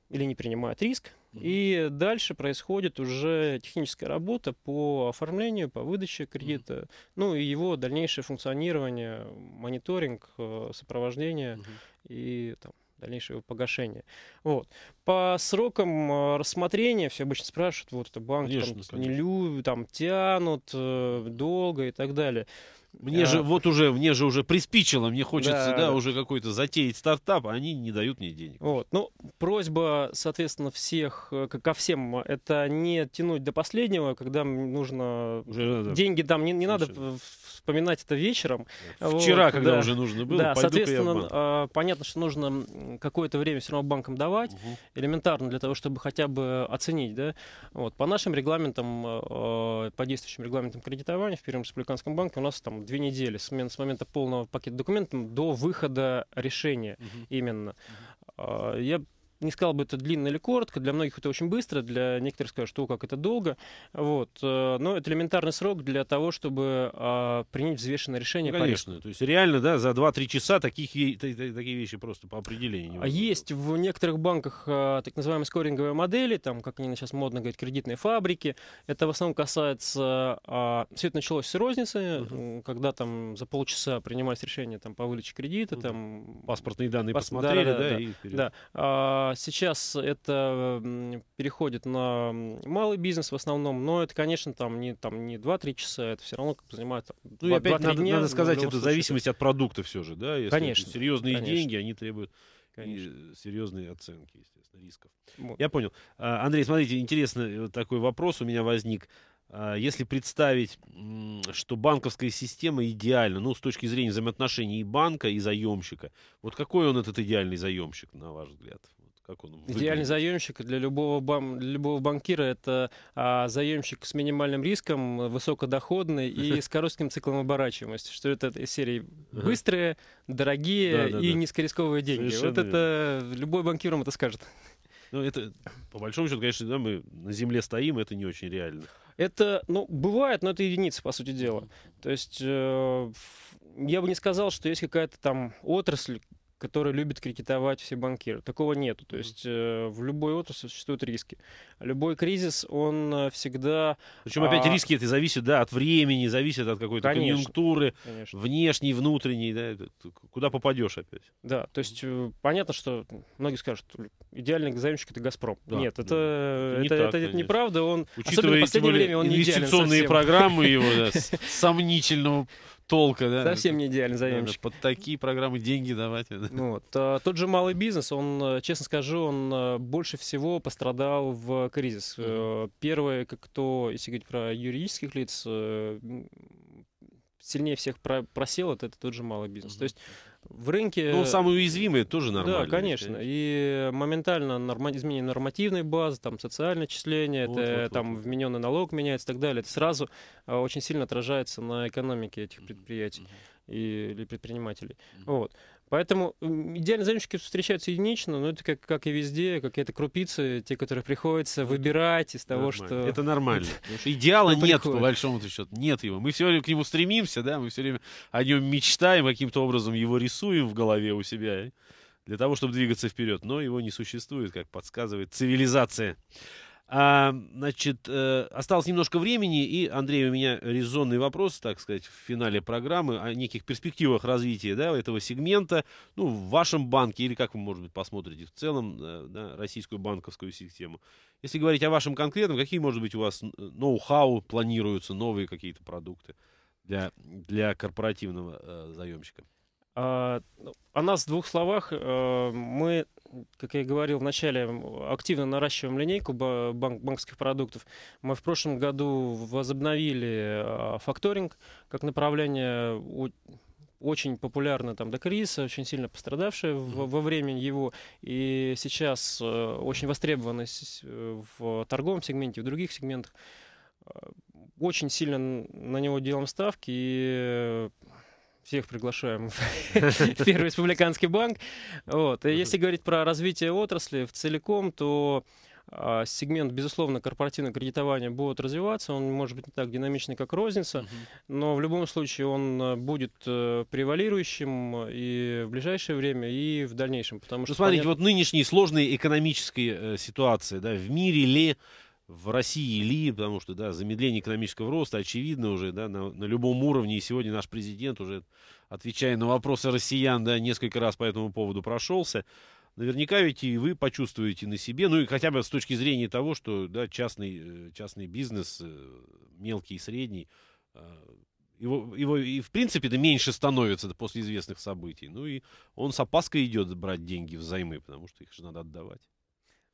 или не принимает риск, и дальше происходит уже техническая работа по оформлению, по выдаче кредита, uh-huh. ну и его дальнейшее функционирование, мониторинг, э, сопровождение uh-huh. и там, дальнейшее его погашение. Вот. По срокам а, рассмотрения все обычно спрашивают, вот это банк конечно, там, конечно. не любят, там тянут э, долго и так далее. Мне а. же, вот уже, мне же уже приспичило, мне хочется, да, да, да. уже какой-то затеять стартап, а они не дают мне денег. Вот, ну, просьба, соответственно, всех, э, ко всем, это не тянуть до последнего, когда нужно... Уже надо. Деньги там не, не надо вспоминать это вечером. Вчера, вот, когда да. уже нужно было, Да, соответственно, а, понятно, что нужно какое-то время все равно банкам давать, угу. элементарно для того, чтобы хотя бы оценить, да. Вот, по нашим регламентам, э, э, по действующим регламентам кредитования в Первом Республиканском банке у нас там две недели с, момента, с момента полного пакета документов до выхода решения угу. именно. Угу. Я не сказал бы это длинно или коротко, для многих это очень быстро, для некоторых скажут, что как это долго, вот, э, но это элементарный срок для того, чтобы а, принять взвешенное решение. Ну, конечно, то есть реально, да, за 2-3 часа таких, такие вещи просто по определению. А есть в некоторых банках а, так называемые скоринговые модели, там, как они сейчас модно говорят, кредитные фабрики, это в основном касается, а, все это началось с розницы, uh когда там за полчаса принимались решение там, по выдаче кредита, uh там... Паспортные данные пас... посмотрели, да, да, да, да, и да. А сейчас это переходит на малый бизнес в основном, но это, конечно, там не, там, не 2-3 часа, это все равно как занимает там, ну, 2, опять 2 надо, дня, надо сказать, это случае. зависимость от продукта все же, да? Если конечно. Серьезные конечно. деньги, они требуют Конечно. серьезные оценки, естественно, рисков. Вот. Я понял. А, Андрей, смотрите, интересный такой вопрос у меня возник. А, если представить, что банковская система идеальна, ну, с точки зрения взаимоотношений и банка, и заемщика, вот какой он этот идеальный заемщик, на ваш взгляд? как он Идеальный заемщик для любого, бам, для любого банкира это а, заемщик с минимальным риском, высокодоходный и с коротким циклом оборачиваемости. Что это из серии быстрые, дорогие и низкорисковые деньги. Вот это любой банкир вам это скажет. Ну, это, по большому счету, конечно, да, мы на земле стоим, это не очень реально. Это, ну, бывает, но это единицы, по сути дела. То есть, э, я бы не сказал, что есть какая-то там отрасль, который любит крикетовать все банкиры. Такого нету. То есть э, в любой отрасли существуют риски. Любой кризис, он э, всегда... Причем а... опять риски это зависит да, от времени, зависит от какой-то конъюнктуры, конечно. внешней, внутренней. Да, куда попадешь опять. Да, то есть э, понятно, что многие скажут, идеальный заемщик это «Газпром». Да, Нет, это, да. это, не это, так, это, неправда. Он, Учитывая особенно в последнее время он не идеален инвестиционные программы его сомнительного толка, да. Совсем не идеальный заемщик. Под такие программы деньги давать. Да. Вот. А, тот же малый бизнес, он, э, честно скажу, он э, больше всего пострадал в кризис. Mm-hmm. Первое, кто, если говорить про юридических лиц, сильнее всех просел, это, это тот же малый бизнес. Mm-hmm. То есть в рынке... Ну, самые уязвимые тоже нормально. Да, конечно. И моментально норма... изменение нормативной базы, там, социальное числение, вот, это, вот, там, вот. вмененный налог меняется и так далее. Это сразу а, очень сильно отражается на экономике этих предприятий mm-hmm. и, или предпринимателей. Mm-hmm. Вот. Поэтому идеальные заемщики встречаются единично, но это как, как и везде, как это крупицы, те, которые приходится выбирать из того, нормально. что... Это нормально. Идеала нет, приходит. по большому счету. Нет его. Мы все время к нему стремимся, да, мы все время о нем мечтаем, каким-то образом его рисуем в голове у себя э, для того, чтобы двигаться вперед. Но его не существует, как подсказывает цивилизация. А, значит, э, осталось немножко времени, и, Андрей, у меня резонный вопрос, так сказать, в финале программы о неких перспективах развития да, этого сегмента, ну, в вашем банке, или как вы, может быть, посмотрите в целом э, да, российскую банковскую систему. Если говорить о вашем конкретном, какие, может быть, у вас э, ноу-хау планируются, новые какие-то продукты для, для корпоративного э, заемщика? А, ну, о нас в двух словах. Э, мы как я говорил в начале, активно наращиваем линейку банк, банковских продуктов. Мы в прошлом году возобновили а, факторинг как направление очень популярна там до кризиса, очень сильно пострадавшая в, во время его, и сейчас э, очень востребованность э, в торговом сегменте, в других сегментах. Э, очень сильно на него делаем ставки, и всех приглашаем в Первый республиканский банк. Вот. И если говорить про развитие отрасли в целиком, то а, сегмент, безусловно, корпоративного кредитования будет развиваться, он может быть не так динамичный, как розница, uh-huh. но в любом случае он э, будет э, превалирующим э, и в ближайшее время, и в дальнейшем. Потому ну, что смотрите, понятно... вот нынешние сложные экономические э, ситуации да, в мире ли в России ли, потому что, да, замедление экономического роста очевидно уже, да, на, на любом уровне, и сегодня наш президент уже, отвечая на вопросы россиян, да, несколько раз по этому поводу прошелся, наверняка ведь и вы почувствуете на себе, ну и хотя бы с точки зрения того, что, да, частный, э, частный бизнес, э, мелкий и средний, э, его, его и в принципе да меньше становится после известных событий. Ну и он с опаской идет брать деньги взаймы, потому что их же надо отдавать.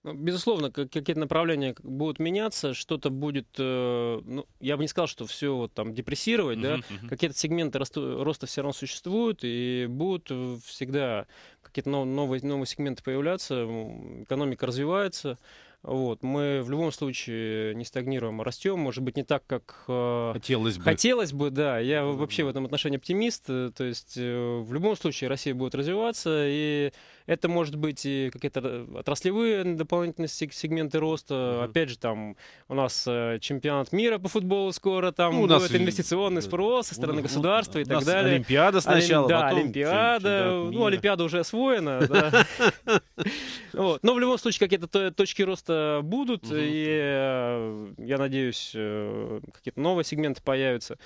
Ну, безусловно, какие-то направления будут меняться, что-то будет, э, ну, я бы не сказал, что все вот там депрессировать, uh-huh, да, uh-huh. какие-то сегменты роста, роста все равно существуют, и будут э, всегда какие-то новые, новые сегменты появляться, экономика развивается, вот. Мы в любом случае не стагнируем, а растем. Может быть, не так, как э, хотелось бы. Хотелось бы, да. Я ну, вообще в этом отношении оптимист. То есть в любом случае Россия будет развиваться. И это может быть и какие-то э, отраслевые дополнительные сегменты роста. mm Опять же, там у нас э, чемпионат мира по футболу скоро, там ну, у нас инвестиционный э, спрос со стороны государства и так далее. Олимпиада сначала, Да, Олимпиада. Ну, Олимпиада уже освоена. Но в любом случае какие-то точки роста будут, и я надеюсь, какие-то новые сегменты появятся.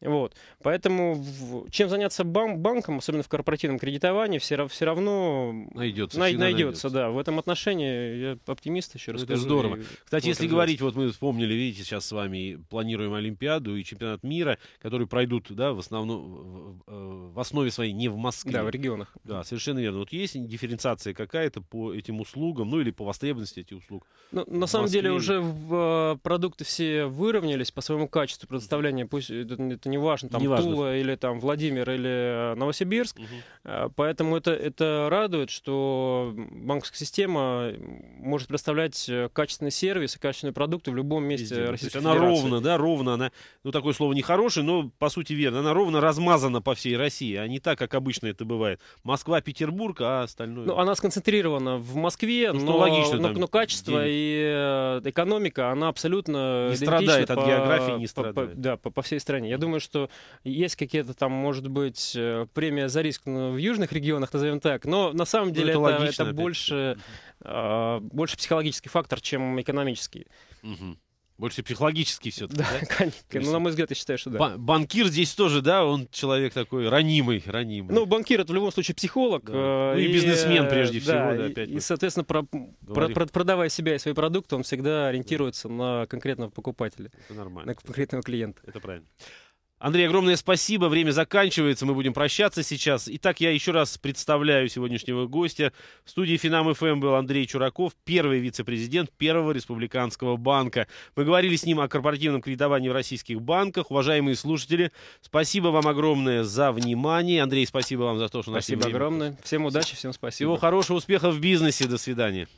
Вот. Поэтому чем заняться бан банком, особенно в корпоративном кредитовании, все, все равно найдется, най найдется, да. В этом отношении я оптимист еще раз. Это здорово. Кстати, если говорить, вот мы вспомнили, видите, сейчас с вами планируем Олимпиаду и чемпионат мира, которые пройдут, да, в основном в основе своей не в Москве. Да, в регионах. Да, совершенно верно. Вот есть дифференциация какая-то по этим услугам, ну или по востребованности этих услуг? Ну, на самом деле уже в, э, продукты все выровнялись по своему качеству предоставления. Пусть э, это это не важно, там не важно. Тула или там Владимир или э, Новосибирск. Угу. Поэтому это, это радует, что банковская система может предоставлять э, качественный сервис и качественные продукты в любом месте Везде. Российской она Федерации. Она ровно, да, ровно, она, ну такое слово нехорошее, но по сути верно, она ровно размазана по всей России, а не так, как обычно это бывает. Москва, Петербург, а остальное... Ну, она сконцентрирована в Москве, ну, но, логично, но, там, но качество денег. и экономика, она абсолютно... Не страдает по, от географии, не страдает. По, по, да, по, по всей стране. Я думаю, думаю, что есть какие-то там, может быть, э, премия за риск ну, в южных регионах, назовем так, но на самом ну, деле ну, это, это, логично, это больше, э, больше психологический фактор, чем экономический. Угу. Больше психологический все-таки. Да, да? конечно. Ну, на мой взгляд, я считаю, что да. Банкир здесь тоже, да, он человек такой ранимый, ранимый. Ну, банкир это в любом случае психолог. Да. Э, ну и бизнесмен э, прежде да, всего, да, опять. И, и соответственно, про, про, про, продавая себя и свои продукты, он всегда ориентируется да. на конкретного покупателя. Это нормально. На конкретного клиента. Это правильно. Андрей, огромное спасибо. Время заканчивается. Мы будем прощаться сейчас. Итак, я еще раз представляю сегодняшнего гостя. В студии Финам ФМ эм был Андрей Чураков, первый вице-президент Первого республиканского банка. Мы говорили с ним о корпоративном кредитовании в российских банках. Уважаемые слушатели, спасибо вам огромное за внимание. Андрей, спасибо вам за то, что нашли Спасибо огромное. Всем удачи, всем спасибо. Всего хорошего, успехов в бизнесе. До свидания.